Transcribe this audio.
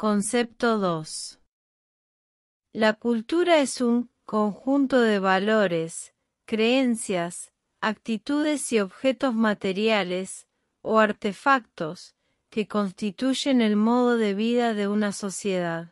Concepto 2. La cultura es un conjunto de valores, creencias, actitudes y objetos materiales, o artefactos, que constituyen el modo de vida de una sociedad.